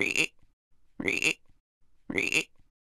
Re